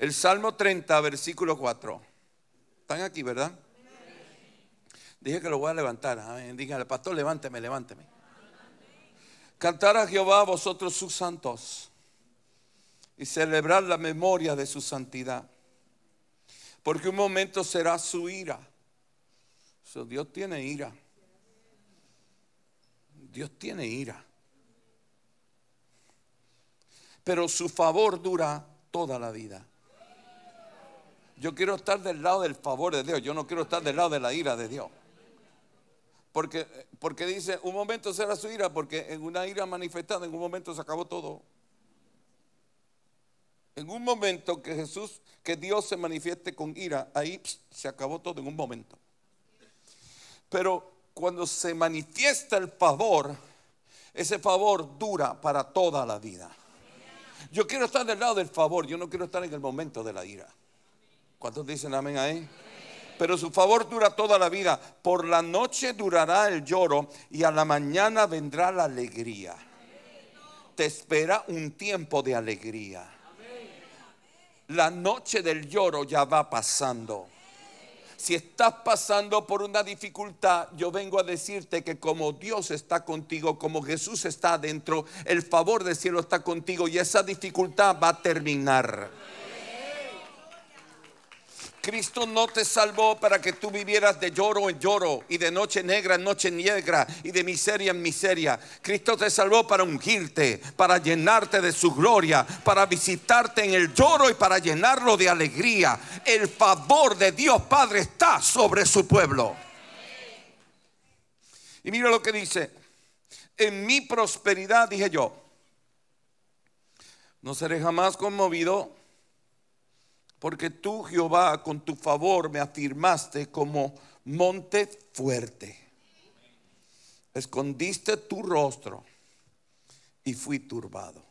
El Salmo 30, versículo 4. Están aquí, ¿verdad? Dije que lo voy a levantar. Dije al pastor, levánteme, levánteme. Cantar a Jehová a vosotros sus santos y celebrar la memoria de su santidad. Porque un momento será su ira. Dios tiene ira. Dios tiene ira. Pero su favor dura toda la vida. Yo quiero estar del lado del favor de Dios. Yo no quiero estar del lado de la ira de Dios. Porque, porque dice, un momento será su ira, porque en una ira manifestada, en un momento se acabó todo. En un momento que Jesús, que Dios se manifieste con ira, ahí se acabó todo en un momento. Pero cuando se manifiesta el favor, ese favor dura para toda la vida. Yo quiero estar del lado del favor, yo no quiero estar en el momento de la ira. ¿Cuántos dicen amén ahí? pero su favor dura toda la vida. Por la noche durará el lloro y a la mañana vendrá la alegría. Te espera un tiempo de alegría. La noche del lloro ya va pasando. Si estás pasando por una dificultad, yo vengo a decirte que como Dios está contigo, como Jesús está adentro, el favor del cielo está contigo y esa dificultad va a terminar Cristo no te salvó para que tú vivieras de lloro en lloro y de noche negra en noche negra y de miseria en miseria. Cristo te salvó para ungirte, para llenarte de su gloria, para visitarte en el lloro y para llenarlo de alegría. El favor de Dios Padre está sobre su pueblo. Y mira lo que dice. En mi prosperidad dije yo, no seré jamás conmovido porque tú, Jehová, con tu favor me afirmaste como monte fuerte. Escondiste tu rostro y fui turbado.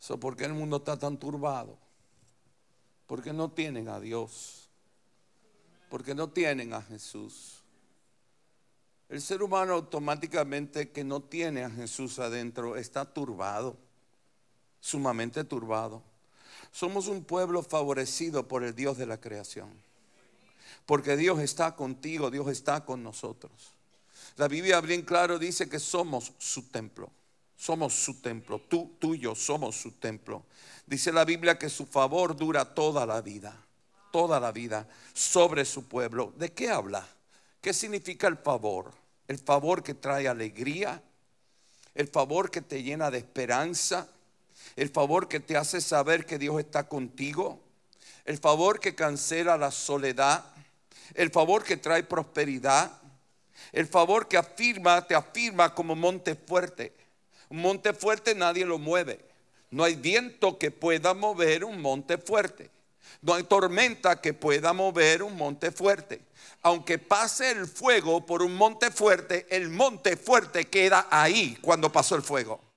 eso ¿Por qué el mundo está tan turbado? Porque no tienen a Dios. Porque no tienen a Jesús. El ser humano automáticamente que no tiene a Jesús adentro está turbado, sumamente turbado. Somos un pueblo favorecido por el Dios de la creación. Porque Dios está contigo, Dios está con nosotros. La Biblia bien claro dice que somos su templo. Somos su templo, tú, tuyo, y yo somos su templo. Dice la Biblia que su favor dura toda la vida, toda la vida sobre su pueblo. ¿De qué habla? ¿Qué significa el favor? El favor que trae alegría, el favor que te llena de esperanza, el favor que te hace saber que Dios está contigo, el favor que cancela la soledad, el favor que trae prosperidad, el favor que afirma, te afirma como monte fuerte. Un monte fuerte nadie lo mueve. No hay viento que pueda mover un monte fuerte. No hay tormenta que pueda mover un monte fuerte. Aunque pase el fuego por un monte fuerte, el monte fuerte queda ahí cuando pasó el fuego.